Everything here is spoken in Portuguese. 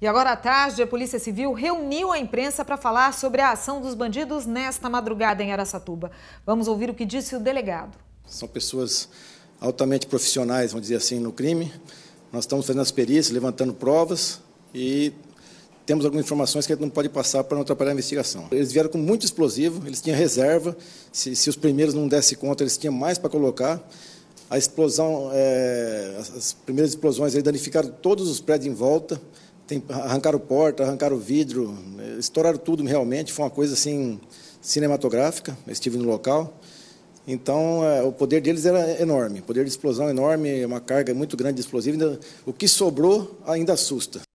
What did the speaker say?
E agora à tarde, a Polícia Civil reuniu a imprensa para falar sobre a ação dos bandidos nesta madrugada em Araçatuba. Vamos ouvir o que disse o delegado. São pessoas altamente profissionais, vamos dizer assim, no crime. Nós estamos fazendo as perícias, levantando provas e temos algumas informações que a gente não pode passar para não atrapalhar a investigação. Eles vieram com muito explosivo, eles tinham reserva. Se, se os primeiros não dessem conta, eles tinham mais para colocar. A explosão, é, as primeiras explosões aí danificaram todos os prédios em volta. Tem, arrancaram porta, arrancaram vidro, estouraram tudo realmente. Foi uma coisa assim cinematográfica. Eu estive no local. Então, é, o poder deles era enorme, o poder de explosão é enorme, é uma carga muito grande de explosivo. Ainda, o que sobrou ainda assusta.